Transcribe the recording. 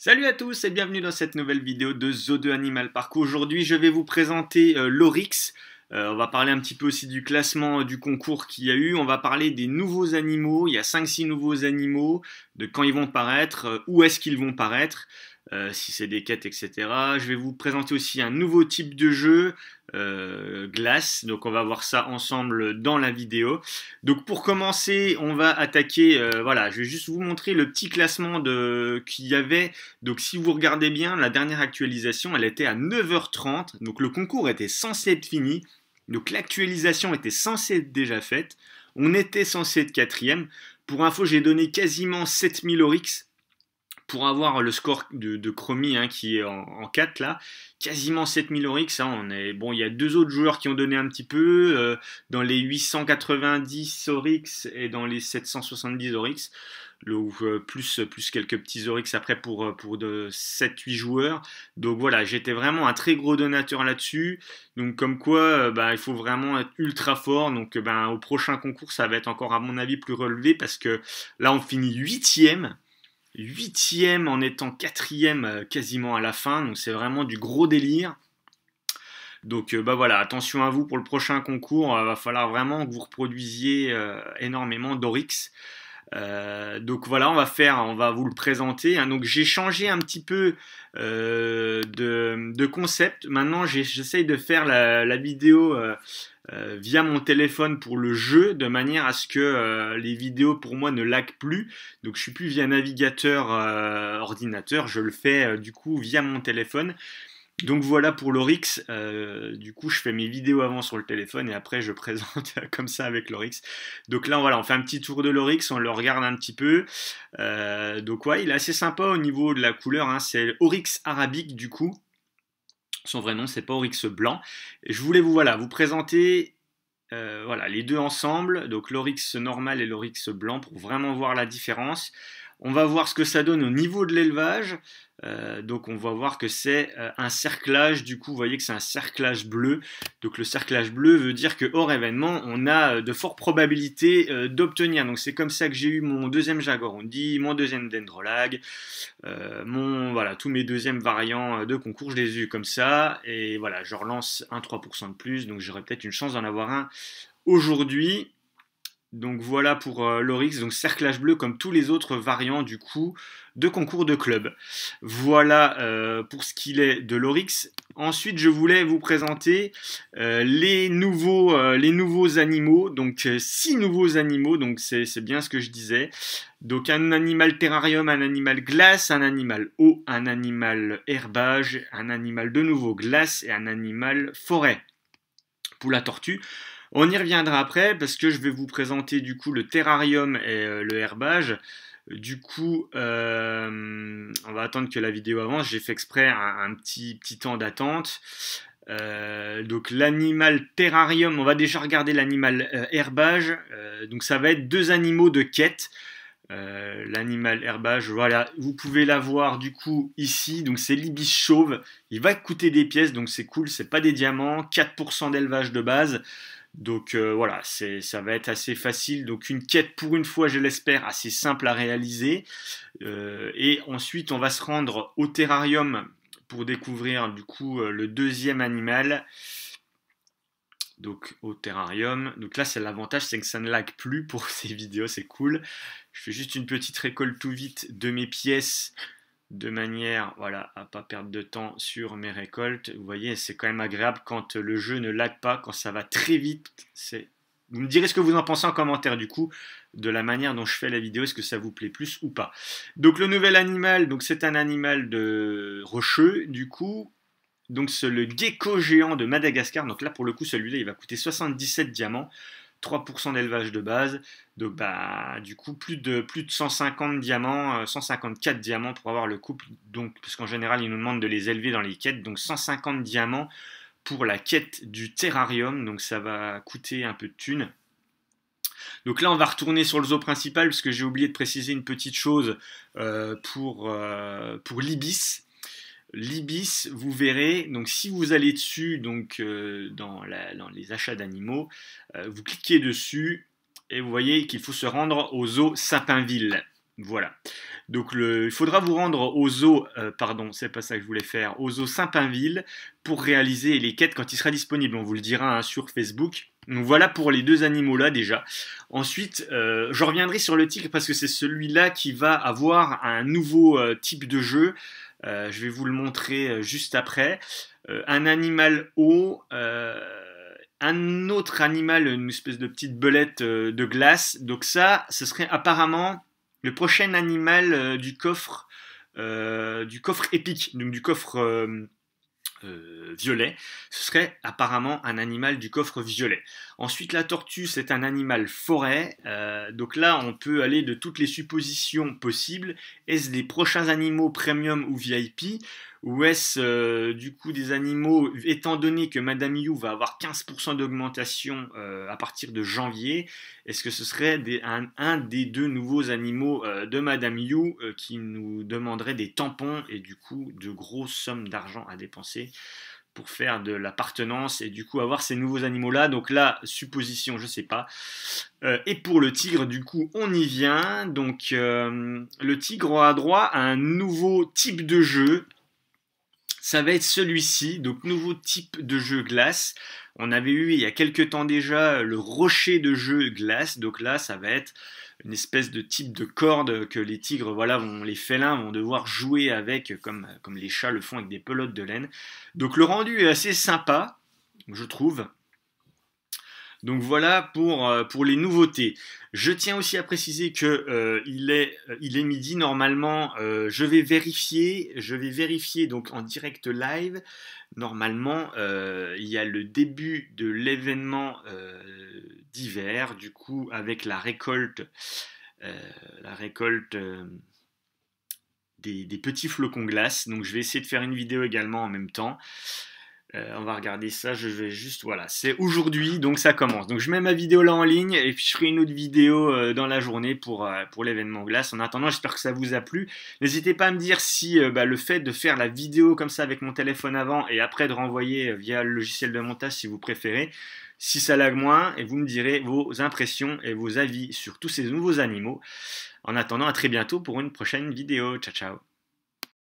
Salut à tous et bienvenue dans cette nouvelle vidéo de Zo2 Animal Park. Aujourd'hui, je vais vous présenter euh, l'Orix. Euh, on va parler un petit peu aussi du classement euh, du concours qu'il y a eu. On va parler des nouveaux animaux. Il y a 5-6 nouveaux animaux, de quand ils vont paraître, où est-ce qu'ils vont paraître, si c'est des quêtes, etc. Je vais vous présenter aussi un nouveau type de jeu, euh, glace. Donc on va voir ça ensemble dans la vidéo. Donc pour commencer, on va attaquer, euh, voilà, je vais juste vous montrer le petit classement qu'il y avait. Donc si vous regardez bien, la dernière actualisation, elle était à 9h30. Donc le concours était censé être fini. Donc l'actualisation était censée être déjà faite. On était censé être quatrième. Pour info, j'ai donné quasiment 7000 orix pour avoir le score de, de Chromie hein, qui est en, 4 là, quasiment 7000 Oryx. Hein, on est, bon, il y a deux autres joueurs qui ont donné un petit peu, euh, dans les 890 Oryx et dans les 770 Oryx. Euh, plus, quelques petits Oryx après pour, euh, pour 7-8 joueurs. Donc voilà, j'étais vraiment un très gros donateur là-dessus. Donc comme quoi, bah, il faut vraiment être ultra fort. Donc ben, au prochain concours, ça va être encore à mon avis plus relevé parce que là, on finit 8 huitième en étant quatrième euh, quasiment à la fin. Donc c'est vraiment du gros délire. Donc euh, bah voilà, attention à vous pour le prochain concours. Il euh, va falloir vraiment que vous reproduisiez énormément d'Orix. donc voilà, on va faire, on va vous le présenter. Hein. Donc j'ai changé un petit peu de, concept. Maintenant, j'essaye de faire la, vidéo euh, via mon téléphone pour le jeu de manière à ce que euh, les vidéos pour moi ne laquent plus. Donc je suis plus via navigateur euh, ordinateur, je le fais du coup via mon téléphone. Donc voilà pour l'Orix, du coup je fais mes vidéos avant sur le téléphone et après je présente comme ça avec l'Orix. Donc là voilà, on fait un petit tour de l'Orix, on le regarde un petit peu. donc ouais, il est assez sympa au niveau de la couleur, hein. c'est Orix arabique du coup. Son vrai nom, c'est pas Oryx Blanc. je voulais vous, voilà, vous présenter euh, voilà, les deux ensemble, donc l'Oryx normal et l'Oryx blanc, pour vraiment voir la différence. On va voir ce que ça donne au niveau de l'élevage. Euh, donc on va voir que c'est euh, un cerclage, du coup vous voyez que c'est un cerclage bleu. Donc le cerclage bleu veut dire que hors événement, on a euh, de fortes probabilités d'obtenir. Donc c'est comme ça que j'ai eu mon deuxième Jagorundi, mon deuxième Dendrolag, mon voilà, tous mes deuxièmes variants de concours, je les ai eu comme ça. Et voilà, je relance un 3% de plus, donc j'aurais peut-être une chance d'en avoir un aujourd'hui. Donc voilà pour euh, l'Orix, donc cerclage bleu comme tous les autres variants du coup de concours de club. Voilà euh, pour ce qu'il est de l'Orix. Ensuite, je voulais vous présenter euh, les, nouveaux, les nouveaux animaux, donc six nouveaux animaux, donc c'est bien ce que je disais. Donc un animal terrarium, un animal glace, un animal eau, un animal herbage, un animal de nouveau glace et un animal forêt pour la tortue. On y reviendra après parce que je vais vous présenter du coup le terrarium et euh, le herbage. Du coup, euh, on va attendre que la vidéo avance. J'ai fait exprès un, petit, petit temps d'attente. Euh, donc l'animal terrarium, on va déjà regarder l'animal herbage. donc ça va être deux animaux de quête. l'animal herbage, voilà, vous pouvez l'avoir du coup ici, donc c'est l'ibis chauve, il va coûter des pièces, donc c'est cool, c'est pas des diamants, 4% d'élevage de base, donc euh, voilà, ça va être assez facile. Donc une quête pour une fois, je l'espère, assez simple à réaliser. Euh, et ensuite, on va se rendre au terrarium pour découvrir du coup euh, le deuxième animal. Donc au terrarium. Donc là, c'est l'avantage, c'est que ça ne lag plus pour ces vidéos, c'est cool. Je fais juste une petite récolte tout vite de mes pièces de manière voilà, à pas perdre de temps sur mes récoltes. Vous voyez, c'est quand même agréable quand euh, le jeu ne lag pas, quand ça va très vite. Vous me direz ce que vous en pensez en commentaire du coup, de la manière dont je fais la vidéo, est-ce que ça vous plaît plus ou pas. Donc le nouvel animal, donc c'est un animal de rocheux du coup. Donc c'est le gecko géant de Madagascar. Donc là pour le coup celui-là il va coûter 77 diamants. 3% d'élevage de base. Donc, bah, du coup, plus de, plus de 150 diamants, 154 euh, diamants pour avoir le couple. Donc, parce qu'en général, ils nous demandent de les élever dans les quêtes. Donc, 150 diamants pour la quête du terrarium. Donc, ça va coûter un peu de thunes. Donc là, on va retourner sur le zoo principal puisque j'ai oublié de préciser une petite chose euh, pour, euh, pour l'ibis. Libis, vous verrez, donc si vous allez dessus, donc euh, dans, les achats d'animaux, euh, vous cliquez dessus et vous voyez qu'il faut se rendre au zoo Sapinville. Voilà. Donc il faudra vous rendre au zoo, euh, pardon, c'est pas ça que je voulais faire, au zoo Sapinville pour réaliser les quêtes quand il sera disponible. On vous le dira hein, sur Facebook. Donc voilà pour les deux animaux-là déjà. Ensuite, je reviendrai sur le titre parce que c'est celui-là qui va avoir un nouveau type de jeu euh, je vais vous le montrer euh, juste après. Euh, un animal haut, un autre animal, une espèce de petite belette de glace. Donc ça, ce serait apparemment le prochain animal du coffre, du coffre épique, donc du coffre euh, violet. Ce serait apparemment un animal du coffre violet. Ensuite, la tortue, c'est un animal forêt. Euh, donc là, on peut aller de toutes les suppositions possibles. Est-ce des prochains animaux premium ou VIP ou est-ce euh, du coup des animaux, étant donné que Madame You va avoir 15% d'augmentation euh, à partir de janvier, est-ce que ce serait des, un, des deux nouveaux animaux euh, de Madame You qui nous demanderait des tampons et du coup de grosses sommes d'argent à dépenser pour faire de l'appartenance et du coup avoir ces nouveaux animaux là. Donc là, supposition, je ne sais pas. et pour le tigre, du coup, on y vient. Donc le tigre a droit à un nouveau type de jeu ça va être celui-ci, donc nouveau type de jeu glace. On avait eu il y a quelques temps déjà le rocher de jeu glace, donc là ça va être une espèce de type de corde que les tigres, voilà, vont, les félins vont devoir jouer avec, comme, comme les chats le font avec des pelotes de laine. Donc le rendu est assez sympa, je trouve. Donc voilà euh, pour, les nouveautés. Je tiens aussi à préciser que euh, euh, il, est, midi normalement. je vais vérifier, je vais vérifier donc en direct live. Normalement, il y a le début de l'événement d'hiver, du coup avec la récolte, la récolte. Des, des, petits flocons glace. Donc je vais essayer de faire une vidéo également en même temps. Euh, on va regarder ça, je vais juste, voilà, c'est aujourd'hui, donc ça commence. Donc je mets ma vidéo là en ligne et puis je ferai une autre vidéo euh, dans la journée pour, euh, pour l'événement glace. En attendant, j'espère que ça vous a plu. N'hésitez pas à me dire si bah, le fait de faire la vidéo comme ça avec mon téléphone avant et après de renvoyer via le logiciel de montage si vous préférez, si ça lag moins, et vous me direz vos impressions et vos avis sur tous ces nouveaux animaux. En attendant, à très bientôt pour une prochaine vidéo. Ciao, ciao